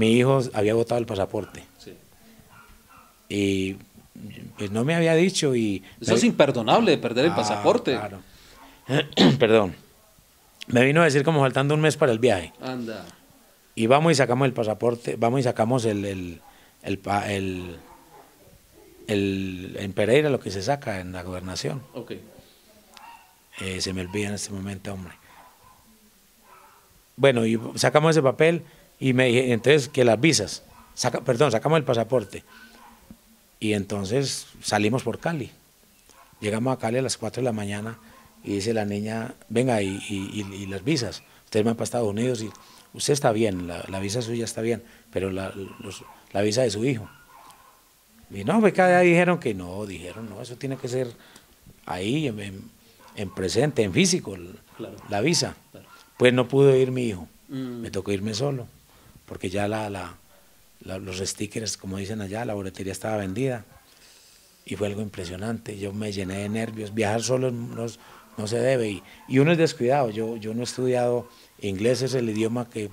mi hijo había votado el pasaporte. Sí. Y pues no me había dicho y... Eso es imperdonable, perder el ah, pasaporte. Perdón. Me vino a decir como faltando un mes para el viaje. Anda. Y vamos y sacamos el pasaporte, vamos y sacamos el, el, el, en Pereira lo que se saca en la gobernación. Okay. Eh, se me olvida en este momento, hombre. Bueno, y sacamos ese papel y me dije entonces que las visas, perdón, sacamos el pasaporte. Y entonces salimos por Cali. Llegamos a Cali a las 4 de la mañana y dice la niña, venga, y, las visas. Ustedes van para Estados Unidos y usted está bien, la, visa suya está bien, pero la, visa de su hijo. Y no, pues cada día dijeron que no, dijeron, no, eso tiene que ser ahí, en, presente, en físico, la visa. Pues no pudo ir mi hijo, mm. me tocó irme solo porque ya la, los stickers, como dicen allá, la boletería estaba vendida. Y fue algo impresionante, yo me llené de nervios, viajar solo no, se debe y, uno es descuidado, yo, no he estudiado inglés, es el idioma que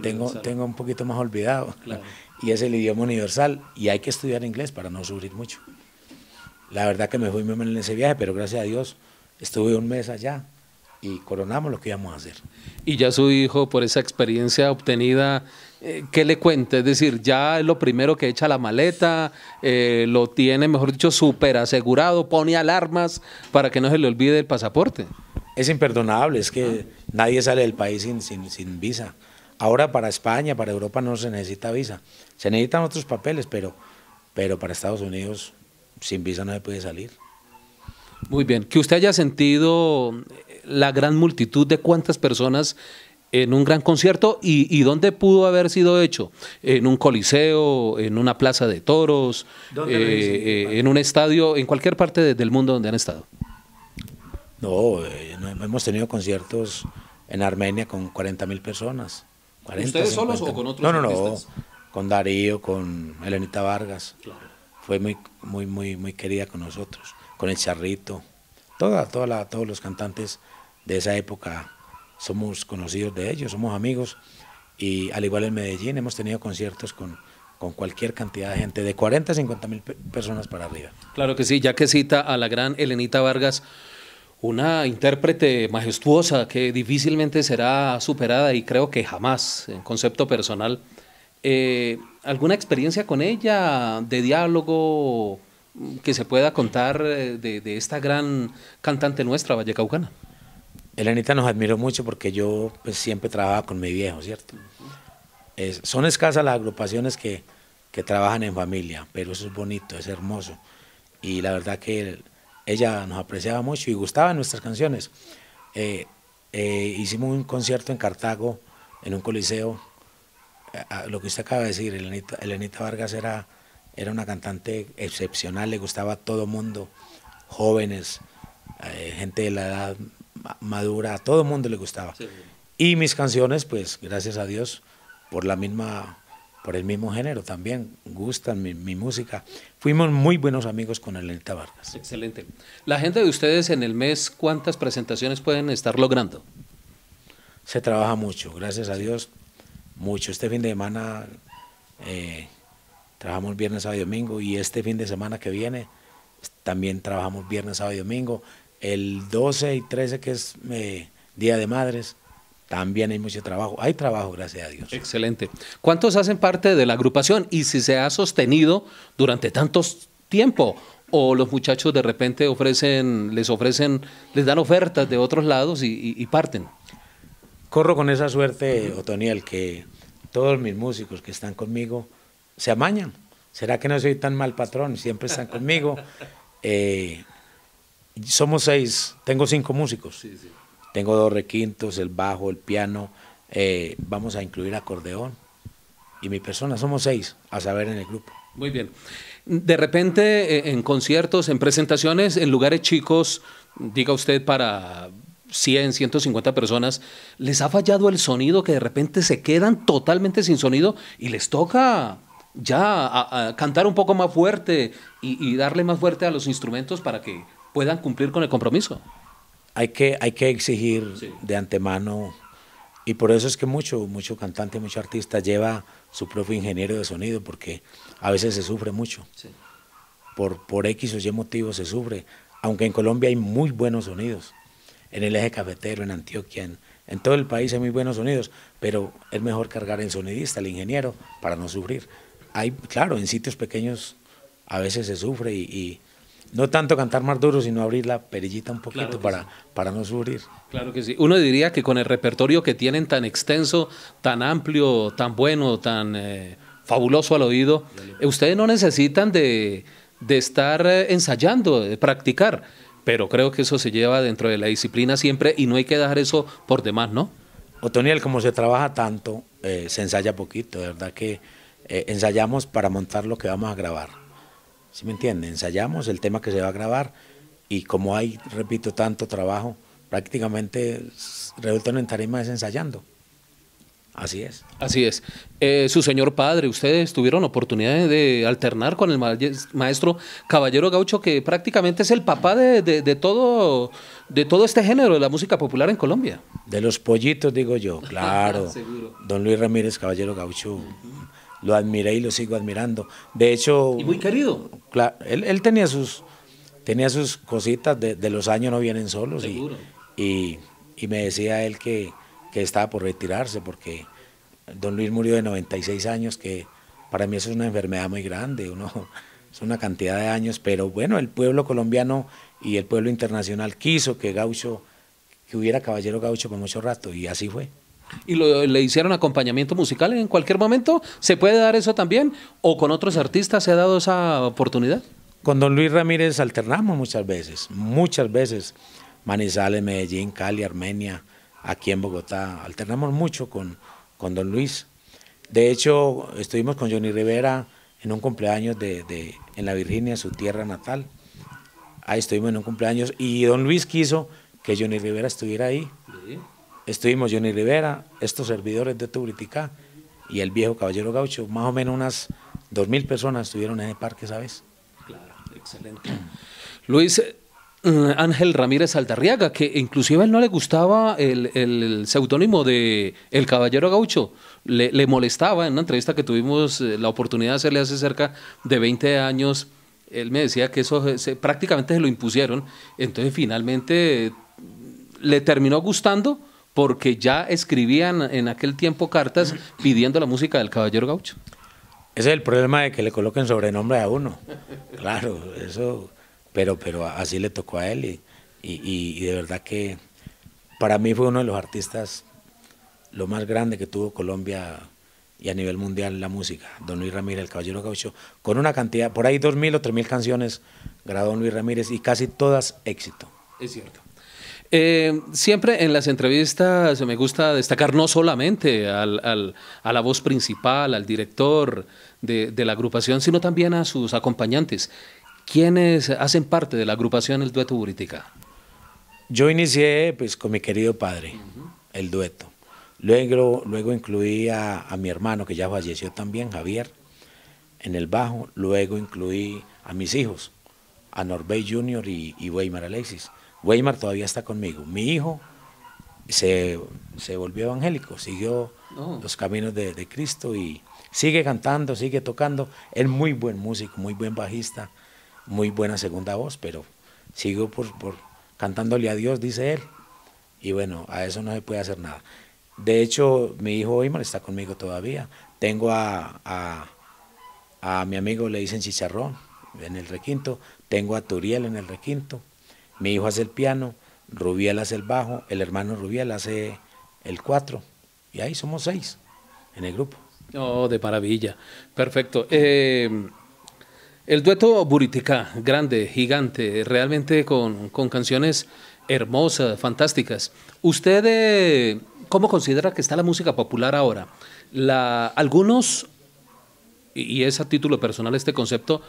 tengo, un poquito más olvidado y es el idioma universal y hay que estudiar inglés para no sufrir mucho. La verdad que me fui muy mal en ese viaje, pero gracias a Dios estuve un mes allá y coronamos lo que íbamos a hacer. Y ya su hijo, por esa experiencia obtenida, eh, ¿qué le cuenta? Es decir, ya es lo primero que echa la maleta, eh, lo tiene, mejor dicho, súper asegurado, pone alarmas para que no se le olvide el pasaporte. Es imperdonable, es que ah. nadie sale del país sin, visa. Ahora para España, para Europa no se necesita visa. Se necesitan otros papeles, pero, pero para Estados Unidos sin visa no se puede salir. Muy bien, que usted haya sentido la gran multitud de cuántas personas en un gran concierto y, dónde pudo haber sido hecho en un coliseo en una plaza de toros eh, eh, en un estadio en cualquier parte del mundo donde han estado eh, no, hemos tenido conciertos en Armenia con 40 mil personas ustedes solos o con otros no no no con Darío con Elenita Vargas fue muy muy muy muy querida con nosotros con el charrito todos los cantantes de esa época somos conocidos de ellos, somos amigos y al igual en Medellín hemos tenido conciertos con, con cualquier cantidad de gente, de 40 a 50 mil personas para arriba. Claro que sí, ya que cita a la gran Elenita Vargas, una intérprete majestuosa que difícilmente será superada y creo que jamás, en concepto personal. Eh, ¿Alguna experiencia con ella de diálogo que se pueda contar eh, de, esta gran cantante nuestra, Vallecaucana? Elenita nos admiró mucho porque yo pues, siempre trabajaba con mi viejo, ¿cierto? son escasas las agrupaciones que, que, trabajan en familia, pero eso es bonito, es hermoso. Y la verdad que ella nos apreciaba mucho y gustaba nuestras canciones. Eh, eh, hicimos un concierto en Cartago, en un coliseo. lo que usted acaba de decir, Elenita Vargas era era una cantante excepcional, le gustaba a todo mundo, jóvenes, eh, gente de la edad madura, a todo mundo le gustaba. Y mis canciones, pues gracias a Dios, por la misma por el mismo género también, gustan mi, música. Fuimos muy buenos amigos con Elenita Vargas. Excelente. La gente de ustedes en el mes, ¿cuántas presentaciones pueden estar logrando? Se trabaja mucho, gracias a Dios, mucho. Este fin de semana eh, Trabajamos viernes, sábado y domingo y este fin de semana que viene también trabajamos viernes, sábado y domingo. El 12 y 13 que es eh, Día de Madres, también hay mucho trabajo. Hay trabajo, gracias a Dios. Excelente. ¿Cuántos hacen parte de la agrupación y si se ha sostenido durante tanto tiempo? ¿O los muchachos de repente ofrecen, les ofrecen, les dan ofertas de otros lados y, y parten? Corro con esa suerte, Otoniel, que todos mis músicos que están conmigo se amañan. ¿Será que no soy tan mal patrón? Siempre están conmigo. Eh, somos seis, tengo cinco músicos. Tengo dos requintos, el bajo, el piano. Eh, vamos a incluir acordeón. Y mi persona, somos seis, a saber en el grupo. Muy bien. De repente, eh, en conciertos, en presentaciones, en lugares chicos, diga usted para 100, 150 personas, ¿les ha fallado el sonido que de repente se quedan totalmente sin sonido y les toca ya a, cantar un poco más fuerte y, darle más fuerte a los instrumentos para que puedan cumplir con el compromiso. Hay que, hay que exigir de antemano y por eso es que mucho, mucho cantante, mucho artista lleva su propio ingeniero de sonido porque a veces se sufre mucho. Por, por X o Y motivos se sufre, aunque en Colombia hay muy buenos sonidos, en el eje cafetero, en Antioquia, en, en todo el país hay muy buenos sonidos, pero es mejor cargar el sonidista, el ingeniero, para no sufrir claro, en sitios pequeños a veces se sufre y, no tanto cantar más duro, sino abrir la perillita un poquito para, para no sufrir. Claro que sí. Uno diría que con el repertorio que tienen tan extenso, tan amplio, tan bueno, tan eh, fabuloso al oído, ustedes no necesitan de, estar eh, ensayando, de practicar, pero creo que eso se lleva dentro de la disciplina siempre y no hay que dejar eso por demás, ¿no? Otoniel, como se trabaja tanto, eh, se ensaya poquito, verdad que eh, ensayamos para montar lo que vamos a grabar. ¿Sí me entiende? Ensayamos el tema que se va a grabar y como hay, repito, tanto trabajo, prácticamente resulta en tarimas ensayando. Así es. Así es. Eh, su señor padre, ustedes tuvieron oportunidad de alternar con el maestro Caballero Gaucho, que prácticamente es el papá de, todo, de todo este género de la música popular en Colombia. De los pollitos, digo yo, claro. Don Luis Ramírez Caballero Gaucho, lo admiré y lo sigo admirando. De hecho... Y muy querido. Claro, él, tenía, sus, tenía sus cositas, de, los años no vienen solos. Y, y, me decía él que, estaba por retirarse porque don Luis murió de 96 años, que para mí eso es una enfermedad muy grande, uno, es una cantidad de años, pero bueno, el pueblo colombiano y el pueblo internacional quiso que Gaucho, que hubiera caballero Gaucho por mucho rato, y así fue y le hicieron acompañamiento musical. En cualquier momento se puede dar eso también o con otros artistas se ha dado esa oportunidad. Con don Luis Ramírez alternamos muchas veces, muchas veces. Manizales, Medellín, Cali, Armenia, aquí en Bogotá. Alternamos mucho con, don Luis. De hecho, estuvimos con Johnny Rivera en un cumpleaños de, de, en la Virginia, su tierra natal. Ahí estuvimos en un cumpleaños y don Luis quiso que Johnny Rivera estuviera ahí estuvimos Johnny Rivera, estos servidores de Tubriticá y el viejo caballero gaucho, más o menos unas 2.000 personas estuvieron en el parque esa vez. Claro, excelente. Luis, eh, Ángel Ramírez Altarriaga que inclusive a él no le gustaba el, seudónimo de El Caballero Gaucho, le, molestaba en una entrevista que tuvimos eh, la oportunidad de hacerle hace cerca de 20 años, él me decía que eso prácticamente se lo impusieron, entonces finalmente le terminó gustando porque ya escribían en aquel tiempo cartas pidiendo la música del Caballero Gaucho. Ese es el problema de que le coloquen sobrenombre a uno. Claro, eso, pero, pero así le tocó a él y, y, y de verdad que para mí fue uno de los artistas lo más grande que tuvo Colombia y a nivel mundial la música. Don Luis Ramírez, el Caballero Gaucho, con una cantidad, por ahí dos mil o tres mil canciones grabó Don Luis Ramírez y casi todas éxito. Es cierto. Eh, siempre en las entrevistas me gusta destacar no solamente a la voz principal, al director de, la agrupación, sino también a sus acompañantes. ¿Quiénes hacen parte de la agrupación El Dueto Buritica? Yo inicié pues, con mi querido padre, el dueto. Luego, luego incluí a, mi hermano, que ya falleció también, Javier, en el bajo. Luego incluí a mis hijos, a Norbey Jr. y, y Weimar Alexis. Weimar todavía está conmigo. Mi hijo se, volvió evangélico, siguió oh. los caminos de, Cristo y sigue cantando, sigue tocando. Es muy buen músico, muy buen bajista, muy buena segunda voz, pero sigo por, por cantándole a Dios, dice él. Y bueno, a eso no se puede hacer nada. De hecho, mi hijo Weimar está conmigo todavía. Tengo a, a mi amigo, le dicen Chicharrón, en el requinto. Tengo a Turiel en el requinto mi hijo hace el piano, Rubiel hace el bajo, el hermano Rubiel hace el cuatro. Y ahí somos seis en el grupo. Oh, de maravilla. Perfecto. Em, el dueto Buritica, grande, gigante, realmente con, canciones hermosas, fantásticas. ¿Usted eh, cómo considera que está la música popular ahora? La, algunos, y es a título personal este concepto,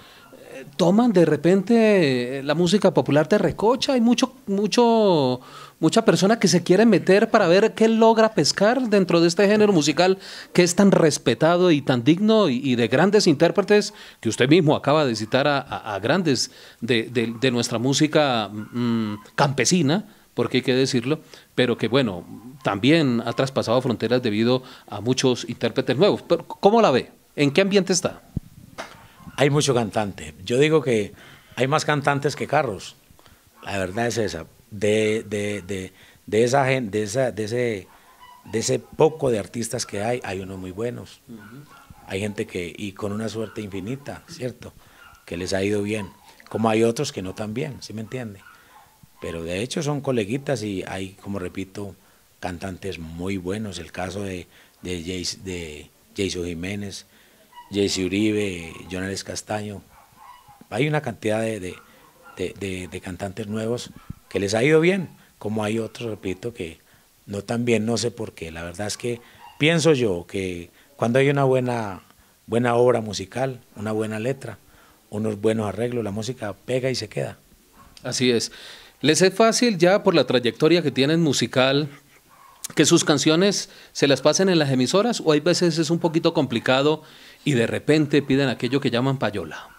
toman de repente eh, la música popular te recocha, hay mucho, mucho, mucha persona que se quiere meter para ver qué logra pescar dentro de este género musical que es tan respetado y tan digno y, de grandes intérpretes que usted mismo acaba de citar a, grandes de, nuestra música mm, campesina, porque hay que decirlo, pero que bueno, también ha traspasado fronteras debido a muchos intérpretes nuevos. Pero, ¿Cómo la ve? ¿En qué ambiente está? hay mucho cantante. Yo digo que hay más cantantes que carros. La verdad es esa. De, esa gente, de, esa, de, ese, de ese poco de artistas que hay, hay unos muy buenos. Hay gente que, y con una suerte infinita, ¿cierto? Que les ha ido bien. Como hay otros que no tan bien, ¿sí me entiende? Pero de hecho son coleguitas y hay, como repito, cantantes muy buenos. El caso de, de, de Jason Jiménez, Jesse Uribe, Jonales Castaño. Hay una cantidad de, cantantes nuevos que les ha ido bien, como hay otros, repito, que no tan bien, no sé por qué. La verdad es que pienso yo que cuando hay una buena, buena obra musical, una buena letra, unos buenos arreglos, la música pega y se queda. Así es. Les es fácil ya por la trayectoria que tienen musical que sus canciones se las pasen en las emisoras o hay veces es un poquito complicado y de repente piden aquello que llaman payola.